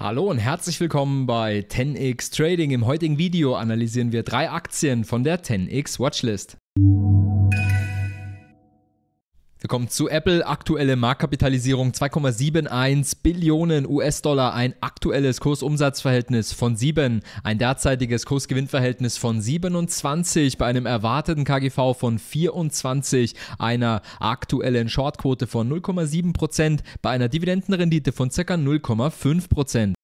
Hallo und herzlich willkommen bei 10x Trading. Im heutigen Video analysieren wir drei Aktien von der 10x Watchlist. Wir kommen zu Apple. Aktuelle Marktkapitalisierung 2,71 Billionen US-Dollar, ein aktuelles Kursumsatzverhältnis von 7, ein derzeitiges Kursgewinnverhältnis von 27 bei einem erwarteten KGV von 24, einer aktuellen Shortquote von 0,7 Prozent, bei einer Dividendenrendite von ca. 0,5 Prozent.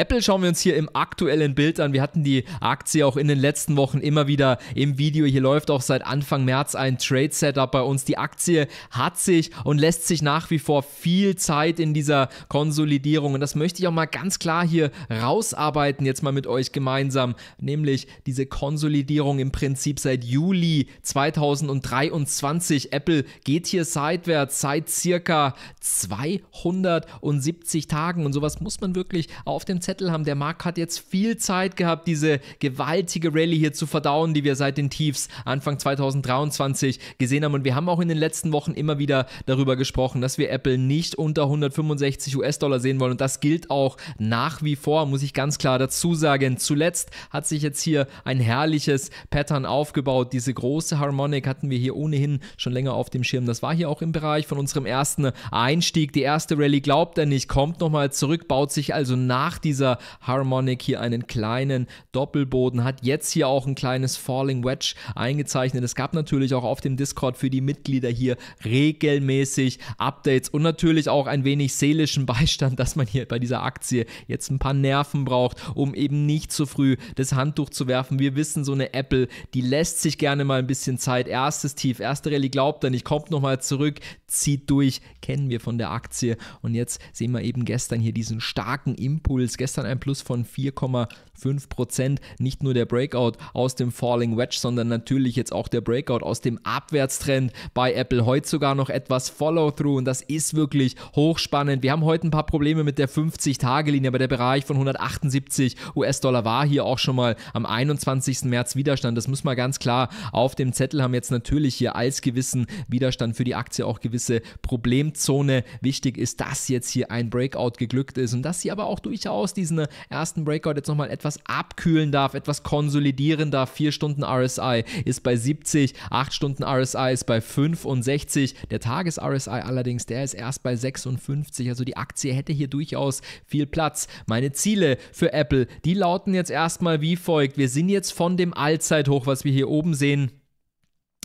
Apple schauen wir uns hier im aktuellen Bild an. Wir hatten die Aktie auch in den letzten Wochen immer wieder im Video. Hier läuft auch seit Anfang März ein Trade-Setup bei uns. Die Aktie hat sich und lässt sich nach wie vor viel Zeit in dieser Konsolidierung. Und das möchte ich auch mal ganz klar hier rausarbeiten, jetzt mal mit euch gemeinsam. Nämlich diese Konsolidierung im Prinzip seit Juli 2023. Apple geht hier seitwärts seit circa 270 Tagen. Und sowas muss man wirklich auf dem Zettel haben. Der Markt hat jetzt viel Zeit gehabt, diese gewaltige Rallye hier zu verdauen, die wir seit den Tiefs Anfang 2023 gesehen haben. Und wir haben auch in den letzten Wochen immer wieder darüber gesprochen, dass wir Apple nicht unter 165 US-Dollar sehen wollen. Und das gilt auch nach wie vor, muss ich ganz klar dazu sagen. Zuletzt hat sich jetzt hier ein herrliches Pattern aufgebaut. Diese große Harmonic hatten wir hier ohnehin schon länger auf dem Schirm. Das war hier auch im Bereich von unserem ersten Einstieg. Die erste Rallye glaubt er nicht, kommt nochmal zurück, baut sich also nach dieser dieser Harmonic hier einen kleinen Doppelboden hat. Jetzt hier auch ein kleines Falling Wedge eingezeichnet. Es gab natürlich auch auf dem Discord für die Mitglieder hier regelmäßig Updates und natürlich auch ein wenig seelischen Beistand, dass man hier bei dieser Aktie jetzt ein paar Nerven braucht, um eben nicht zu früh das Handtuch zu werfen. Wir wissen, so eine Apple, die lässt sich gerne mal ein bisschen Zeit. Erstes Tief, erste Rallye glaubt er nicht, kommt nochmal zurück, zieht durch, kennen wir von der Aktie. Und jetzt sehen wir eben gestern hier diesen starken Impuls. Gestern gestern ein Plus von 4,5 5%. Nicht nur der Breakout aus dem Falling Wedge, sondern natürlich jetzt auch der Breakout aus dem Abwärtstrend bei Apple. Heute sogar noch etwas Follow-through und das ist wirklich hochspannend. Wir haben heute ein paar Probleme mit der 50-Tage-Linie, aber der Bereich von 178 US-Dollar war hier auch schon mal am 21. März Widerstand. Das muss man ganz klar auf dem Zettel haben. Jetzt natürlich hier als gewissen Widerstand für die Aktie auch gewisse Problemzone. Wichtig ist, dass jetzt hier ein Breakout geglückt ist und dass sie aber auch durchaus diesen ersten Breakout jetzt nochmal etwas etwas abkühlen darf, etwas konsolidieren darf. 4 Stunden RSI ist bei 70, 8 Stunden RSI ist bei 65. Der Tages-RSI allerdings, der ist erst bei 56. Also die Aktie hätte hier durchaus viel Platz. Meine Ziele für Apple, die lauten jetzt erstmal wie folgt. Wir sind jetzt von dem Allzeithoch, was wir hier oben sehen,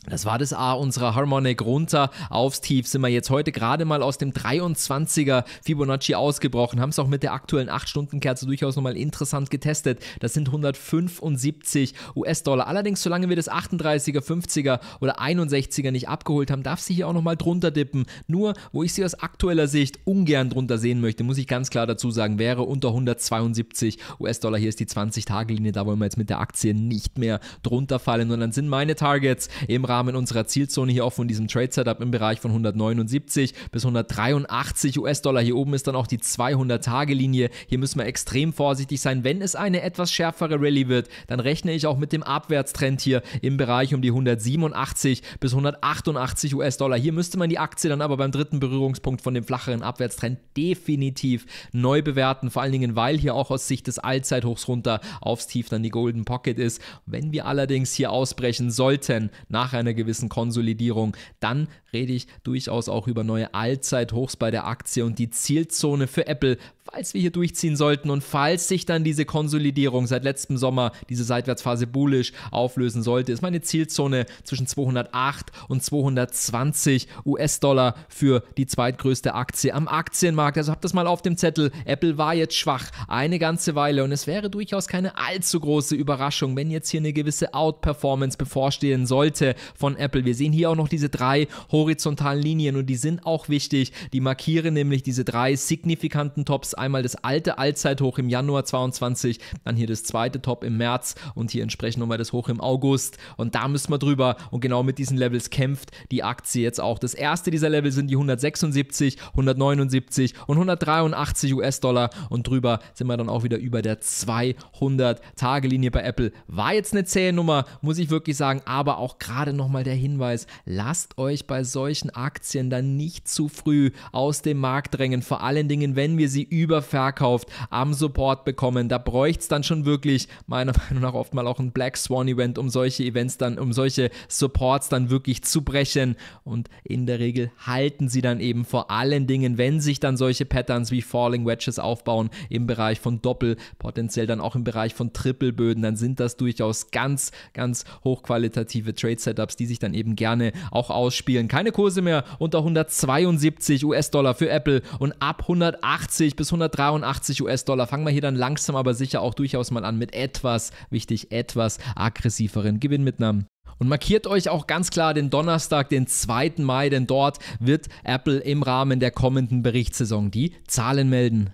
das war das A unserer Harmonic runter aufs Tief. Sind wir jetzt heute gerade mal aus dem 23er Fibonacci ausgebrochen, haben es auch mit der aktuellen 8-Stunden-Kerze durchaus nochmal interessant getestet. Das sind 175 US-Dollar. Allerdings, solange wir das 38er, 50er oder 61er nicht abgeholt haben, darf sie hier auch nochmal drunter dippen. Nur, wo ich sie aus aktueller Sicht ungern drunter sehen möchte, muss ich ganz klar dazu sagen, wäre unter 172 US-Dollar. Hier ist die 20-Tage-Linie, da wollen wir jetzt mit der Aktie nicht mehr drunter fallen, Und dann sind meine Targets im Rahmen Rahmen unserer Zielzone hier auch von diesem Trade Setup im Bereich von 179 bis 183 US-Dollar. Hier oben ist dann auch die 200-Tage-Linie. Hier müssen wir extrem vorsichtig sein. Wenn es eine etwas schärfere Rallye wird, dann rechne ich auch mit dem Abwärtstrend hier im Bereich um die 187 bis 188 US-Dollar. Hier müsste man die Aktie dann aber beim dritten Berührungspunkt von dem flacheren Abwärtstrend definitiv neu bewerten. Vor allen Dingen, weil hier auch aus Sicht des Allzeithochs runter aufs Tief dann die Golden Pocket ist. Wenn wir allerdings hier ausbrechen sollten, nach einer einer gewissen Konsolidierung, dann rede ich durchaus auch über neue Allzeithochs bei der Aktie und die Zielzone für Apple falls wir hier durchziehen sollten und falls sich dann diese Konsolidierung seit letztem Sommer, diese Seitwärtsphase bullisch auflösen sollte, ist meine Zielzone zwischen 208 und 220 US-Dollar für die zweitgrößte Aktie am Aktienmarkt. Also habt das mal auf dem Zettel. Apple war jetzt schwach eine ganze Weile und es wäre durchaus keine allzu große Überraschung, wenn jetzt hier eine gewisse Outperformance bevorstehen sollte von Apple. Wir sehen hier auch noch diese drei horizontalen Linien und die sind auch wichtig. Die markieren nämlich diese drei signifikanten Tops Tops. Einmal das alte Allzeithoch im Januar 22, dann hier das zweite Top im März und hier entsprechend nochmal das Hoch im August. Und da müssen wir drüber. Und genau mit diesen Levels kämpft die Aktie jetzt auch. Das erste dieser Level sind die 176, 179 und 183 US-Dollar. Und drüber sind wir dann auch wieder über der 200-Tage-Linie bei Apple. War jetzt eine zähe Nummer, muss ich wirklich sagen. Aber auch gerade nochmal der Hinweis, lasst euch bei solchen Aktien dann nicht zu früh aus dem Markt drängen. Vor allen Dingen, wenn wir sie über überverkauft am Support bekommen. Da bräuchte es dann schon wirklich, meiner Meinung nach, oft mal auch ein Black Swan Event, um solche Events dann, um solche Supports dann wirklich zu brechen. Und in der Regel halten sie dann eben vor allen Dingen, wenn sich dann solche Patterns wie Falling Wedges aufbauen im Bereich von Doppel, potenziell dann auch im Bereich von Trippelböden, dann sind das durchaus ganz, ganz hochqualitative Trade-Setups, die sich dann eben gerne auch ausspielen. Keine Kurse mehr unter 172 US-Dollar für Apple und ab 180 bis 183 US-Dollar fangen wir hier dann langsam aber sicher auch durchaus mal an mit etwas, wichtig, etwas aggressiveren Gewinnmitnahmen. Und markiert euch auch ganz klar den Donnerstag, den 2. Mai, denn dort wird Apple im Rahmen der kommenden Berichtssaison die Zahlen melden.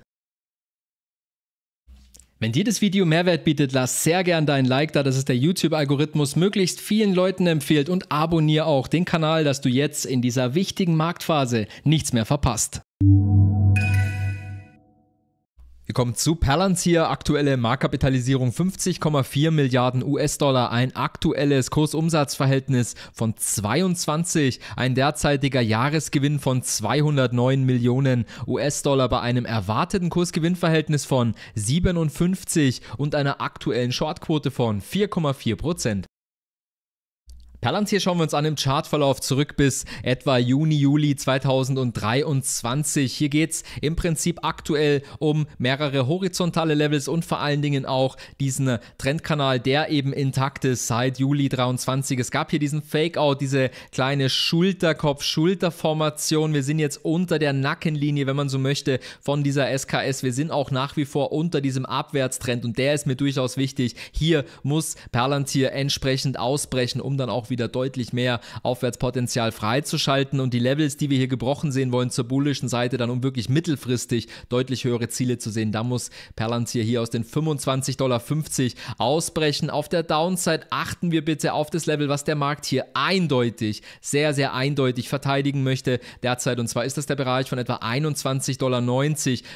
Wenn dir das Video Mehrwert bietet, lass sehr gern dein Like da, dass es der YouTube-Algorithmus möglichst vielen Leuten empfiehlt und abonniere auch den Kanal, dass du jetzt in dieser wichtigen Marktphase nichts mehr verpasst. Wir kommen zu Palantir, aktuelle Marktkapitalisierung 50,4 Milliarden US-Dollar, ein aktuelles Kursumsatzverhältnis von 22, ein derzeitiger Jahresgewinn von 209 Millionen US-Dollar bei einem erwarteten Kursgewinnverhältnis von 57 und einer aktuellen Shortquote von 4,4 Prozent. Palantir schauen wir uns an im Chartverlauf zurück bis etwa Juni, Juli 2023. Hier geht es im Prinzip aktuell um mehrere horizontale Levels und vor allen Dingen auch diesen Trendkanal, der eben intakt ist seit Juli 23. Es gab hier diesen Fakeout, diese kleine Schulterkopf-Schulterformation. Wir sind jetzt unter der Nackenlinie, wenn man so möchte, von dieser SKS. Wir sind auch nach wie vor unter diesem Abwärtstrend und der ist mir durchaus wichtig. Hier muss Palantir entsprechend ausbrechen, um dann auch wieder deutlich mehr Aufwärtspotenzial freizuschalten und die Levels, die wir hier gebrochen sehen wollen zur bullischen Seite, dann um wirklich mittelfristig deutlich höhere Ziele zu sehen. Da muss Palantir hier aus den 25,50 Dollar ausbrechen. Auf der Downside achten wir bitte auf das Level, was der Markt hier eindeutig, sehr, sehr eindeutig verteidigen möchte derzeit. Und zwar ist das der Bereich von etwa 21,90 Dollar.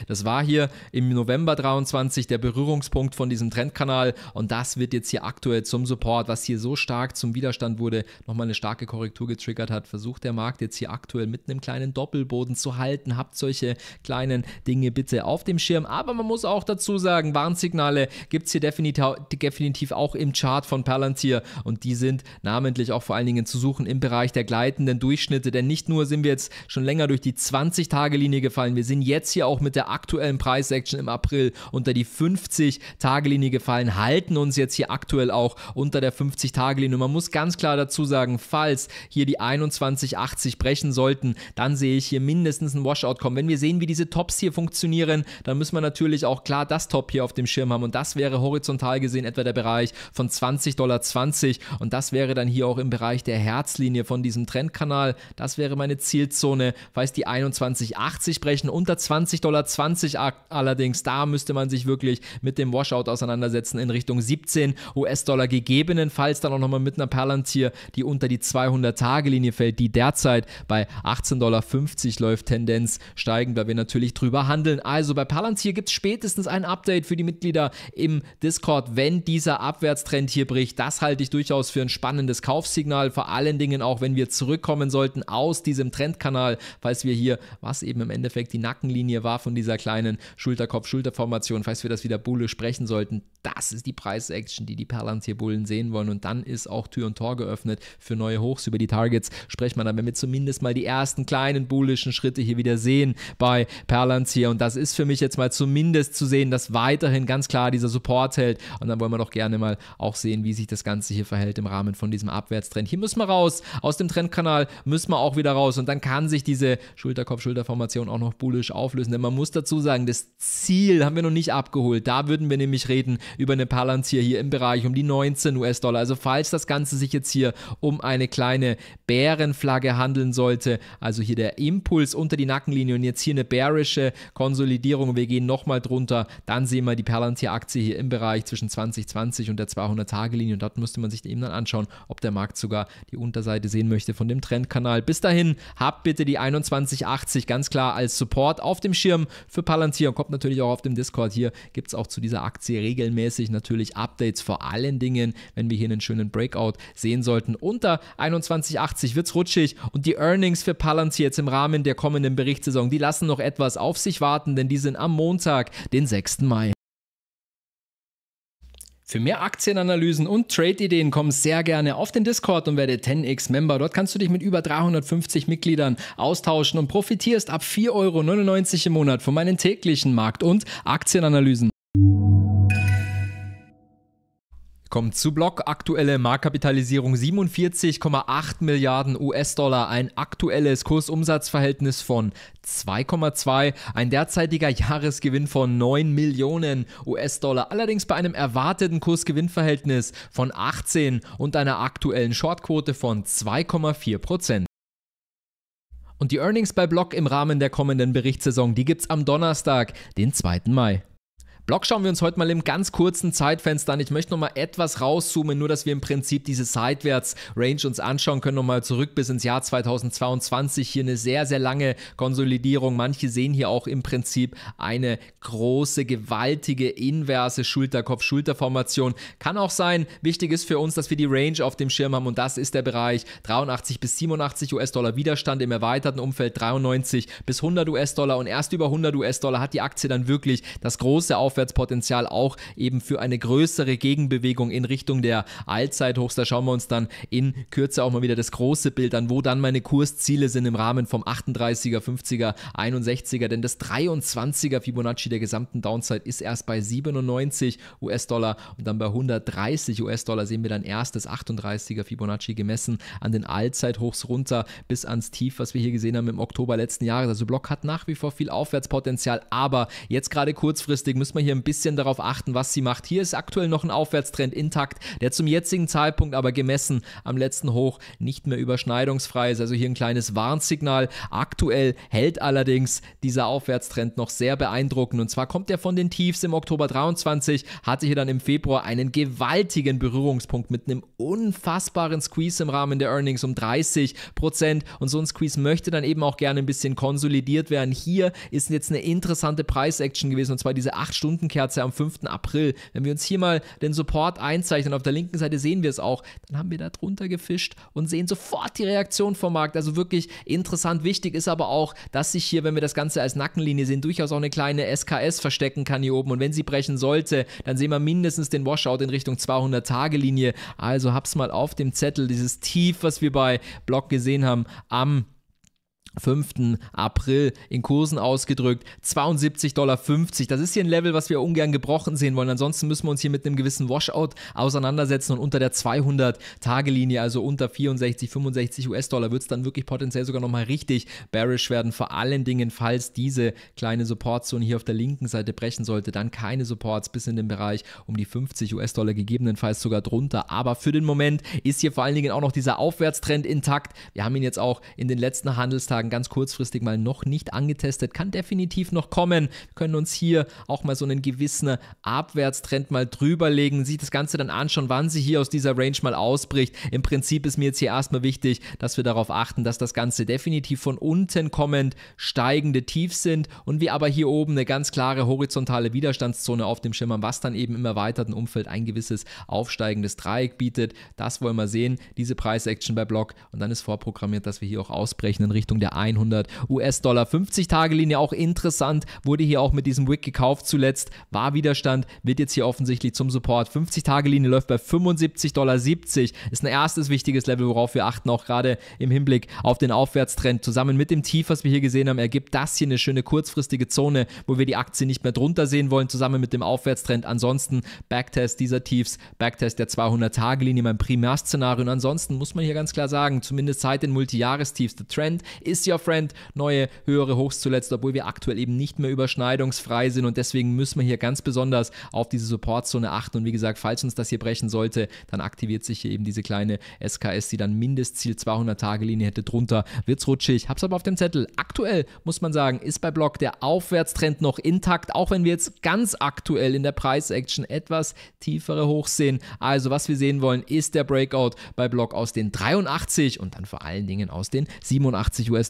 Das war hier im November 23 der Berührungspunkt von diesem Trendkanal und das wird jetzt hier aktuell zum Support, was hier so stark zum Widerstand wurde wurde, nochmal eine starke Korrektur getriggert hat, versucht der Markt jetzt hier aktuell mit einem kleinen Doppelboden zu halten. Habt solche kleinen Dinge bitte auf dem Schirm. Aber man muss auch dazu sagen, Warnsignale gibt es hier definitiv auch im Chart von Palantir und die sind namentlich auch vor allen Dingen zu suchen im Bereich der gleitenden Durchschnitte. Denn nicht nur sind wir jetzt schon länger durch die 20-Tage-Linie gefallen, wir sind jetzt hier auch mit der aktuellen Preisaction im April unter die 50-Tage-Linie gefallen, halten uns jetzt hier aktuell auch unter der 50-Tage-Linie. Man muss ganz klar da dazu sagen, falls hier die 21,80 brechen sollten, dann sehe ich hier mindestens ein Washout kommen. Wenn wir sehen, wie diese Tops hier funktionieren, dann müssen wir natürlich auch klar das Top hier auf dem Schirm haben und das wäre horizontal gesehen etwa der Bereich von 20,20 Dollar 20. und das wäre dann hier auch im Bereich der Herzlinie von diesem Trendkanal. Das wäre meine Zielzone, falls die 21,80 brechen. Unter 20,20 Dollar 20 allerdings, da müsste man sich wirklich mit dem Washout auseinandersetzen in Richtung 17 US-Dollar gegebenenfalls dann auch nochmal mit einer Perlantier Aktie, die unter die 200-Tage-Linie fällt, die derzeit bei 18,50 Dollar läuft, Tendenz steigend, weil wir natürlich drüber handeln. Also bei Palantir gibt es spätestens ein Update für die Mitglieder im Discord, wenn dieser Abwärtstrend hier bricht. Das halte ich durchaus für ein spannendes Kaufsignal, vor allen Dingen auch, wenn wir zurückkommen sollten aus diesem Trendkanal, falls wir hier, was eben im Endeffekt die Nackenlinie war von dieser kleinen Schulterkopf-Schulterformation, falls wir das wieder bullisch sprechen sollten. Das ist die Preis-Action, die die Palantir-Bullen sehen wollen und dann ist auch Tür und Tor geöffnet öffnet für neue Hochs. Über die Targets sprechen wir dann, wenn wir zumindest mal die ersten kleinen bullischen Schritte hier wieder sehen bei Perlanzier. Und das ist für mich jetzt mal zumindest zu sehen, dass weiterhin ganz klar dieser Support hält. Und dann wollen wir doch gerne mal auch sehen, wie sich das Ganze hier verhält im Rahmen von diesem Abwärtstrend. Hier müssen wir raus. Aus dem Trendkanal müssen wir auch wieder raus. Und dann kann sich diese Schulterkopf-Schulterformation auch noch bullisch auflösen. Denn man muss dazu sagen, das Ziel haben wir noch nicht abgeholt. Da würden wir nämlich reden über eine Perlanzier hier im Bereich um die 19 US-Dollar. Also falls das Ganze sich jetzt hier hier um eine kleine Bärenflagge handeln sollte. Also hier der Impuls unter die Nackenlinie und jetzt hier eine bärische Konsolidierung. Wir gehen nochmal drunter. Dann sehen wir die Palantir-Aktie hier im Bereich zwischen 2020 und der 200-Tage-Linie. Und dort müsste man sich eben dann anschauen, ob der Markt sogar die Unterseite sehen möchte von dem Trendkanal. Bis dahin habt bitte die 2180 ganz klar als Support auf dem Schirm für Palantir. Und kommt natürlich auch auf dem Discord. Hier gibt es auch zu dieser Aktie regelmäßig natürlich Updates. Vor allen Dingen, wenn wir hier einen schönen Breakout sehen sollen sollten. Unter 21,80 wird es rutschig und die Earnings für Palantir jetzt im Rahmen der kommenden Berichtssaison, die lassen noch etwas auf sich warten, denn die sind am Montag, den 6. Mai. Für mehr Aktienanalysen und Trade-Ideen komm sehr gerne auf den Discord und werde 10x-Member. Dort kannst du dich mit über 350 Mitgliedern austauschen und profitierst ab 4,99 Euro im Monat von meinen täglichen Markt- und Aktienanalysen. Kommt zu Block, aktuelle Marktkapitalisierung 47,8 Milliarden US-Dollar, ein aktuelles Kursumsatzverhältnis von 2,2, ein derzeitiger Jahresgewinn von 9 Millionen US-Dollar, allerdings bei einem erwarteten Kursgewinnverhältnis von 18 und einer aktuellen Shortquote von 2,4 Prozent. Und die Earnings bei Block im Rahmen der kommenden Berichtssaison, die gibt's am Donnerstag, den 2. Mai. Blog schauen wir uns heute mal im ganz kurzen Zeitfenster an. Ich möchte nochmal etwas rauszoomen, nur dass wir im Prinzip diese Seitwärts-Range uns anschauen können, nochmal zurück bis ins Jahr 2022. Hier eine sehr, sehr lange Konsolidierung. Manche sehen hier auch im Prinzip eine große, gewaltige, inverse Schulterkopf-Schulterformation. Kann auch sein, wichtig ist für uns, dass wir die Range auf dem Schirm haben und das ist der Bereich 83 bis 87 US-Dollar Widerstand im erweiterten Umfeld 93 bis 100 US-Dollar und erst über 100 US-Dollar hat die Aktie dann wirklich das große Auf Aufwärtspotenzial auch eben für eine größere Gegenbewegung in Richtung der Allzeithochs. Da schauen wir uns dann in Kürze auch mal wieder das große Bild an, wo dann meine Kursziele sind im Rahmen vom 38er, 50er, 61er, denn das 23er Fibonacci der gesamten Downside ist erst bei 97 US-Dollar und dann bei 130 US-Dollar sehen wir dann erst das 38er Fibonacci gemessen an den Allzeithochs runter bis ans Tief, was wir hier gesehen haben im Oktober letzten Jahres. Also Block hat nach wie vor viel Aufwärtspotenzial, aber jetzt gerade kurzfristig müssen wir hier ein bisschen darauf achten, was sie macht. Hier ist aktuell noch ein Aufwärtstrend intakt, der zum jetzigen Zeitpunkt aber gemessen am letzten Hoch nicht mehr überschneidungsfrei ist. Also hier ein kleines Warnsignal. Aktuell hält allerdings dieser Aufwärtstrend noch sehr beeindruckend. Und zwar kommt er von den Tiefs im Oktober 23, hatte hier dann im Februar einen gewaltigen Berührungspunkt mit einem unfassbaren Squeeze im Rahmen der Earnings um 30 Prozent. Und so ein Squeeze möchte dann eben auch gerne ein bisschen konsolidiert werden. Hier ist jetzt eine interessante Price-Action gewesen, und zwar diese 8 Stunden Stundenkerze am 5. April. Wenn wir uns hier mal den Support einzeichnen, auf der linken Seite sehen wir es auch, dann haben wir da drunter gefischt und sehen sofort die Reaktion vom Markt. Also wirklich interessant. Wichtig ist aber auch, dass sich hier, wenn wir das Ganze als Nackenlinie sehen, durchaus auch eine kleine SKS verstecken kann hier oben. Und wenn sie brechen sollte, dann sehen wir mindestens den Washout in Richtung 200-Tage-Linie. Also hab's mal auf dem Zettel, dieses Tief, was wir bei Block gesehen haben, am 5. April in Kursen ausgedrückt. 72,50 Dollar. Das ist hier ein Level, was wir ungern gebrochen sehen wollen. Ansonsten müssen wir uns hier mit einem gewissen Washout auseinandersetzen und unter der 200-Tage-Linie, also unter 64, 65 US-Dollar, wird es dann wirklich potenziell sogar nochmal richtig bearish werden. Vor allen Dingen, falls diese kleine Supportzone hier auf der linken Seite brechen sollte, dann keine Supports bis in den Bereich um die 50 US-Dollar, gegebenenfalls sogar drunter. Aber für den Moment ist hier vor allen Dingen auch noch dieser Aufwärtstrend intakt. Wir haben ihn jetzt auch in den letzten Handelstagen sagen, ganz kurzfristig mal noch nicht angetestet, kann definitiv noch kommen. Wir können uns hier auch mal so einen gewissen Abwärtstrend mal drüberlegen, sich das Ganze dann anschauen, wann sie hier aus dieser Range mal ausbricht. Im Prinzip ist mir jetzt hier erstmal wichtig, dass wir darauf achten, dass das Ganze definitiv von unten kommend steigende Tiefs sind und wir aber hier oben eine ganz klare horizontale Widerstandszone auf dem Schirm haben, was dann eben im erweiterten Umfeld ein gewisses aufsteigendes Dreieck bietet. Das wollen wir sehen, diese Price Action bei Block und dann ist vorprogrammiert, dass wir hier auch ausbrechen in Richtung der 100 US-Dollar 50-Tage-Linie. Auch interessant, wurde hier auch mit diesem Wick gekauft zuletzt, war Widerstand, wird jetzt hier offensichtlich zum Support. 50-Tage-Linie läuft bei 75,70 Dollar. Ist ein erstes wichtiges Level, worauf wir achten, auch gerade im Hinblick auf den Aufwärtstrend. Zusammen mit dem Tief, was wir hier gesehen haben, ergibt das hier eine schöne kurzfristige Zone, wo wir die Aktie nicht mehr drunter sehen wollen, zusammen mit dem Aufwärtstrend. Ansonsten Backtest dieser Tiefs, Backtest der 200-Tage-Linie, mein Primärszenario. Und ansonsten muss man hier ganz klar sagen, zumindest seit den Multijahrestiefs, der Trend ist ist ja Friend neue höhere Hochs zuletzt, obwohl wir aktuell eben nicht mehr überschneidungsfrei sind und deswegen müssen wir hier ganz besonders auf diese Supportzone achten und wie gesagt, falls uns das hier brechen sollte, dann aktiviert sich hier eben diese kleine SKS, die dann Mindestziel 200 Tage Linie hätte drunter, wird es rutschig. Hab's aber auf dem Zettel. Aktuell muss man sagen, ist bei Block der Aufwärtstrend noch intakt, auch wenn wir jetzt ganz aktuell in der Preis-Action etwas tiefere Hochs sehen. Also was wir sehen wollen, ist der Breakout bei Block aus den 83 und dann vor allen Dingen aus den 87 US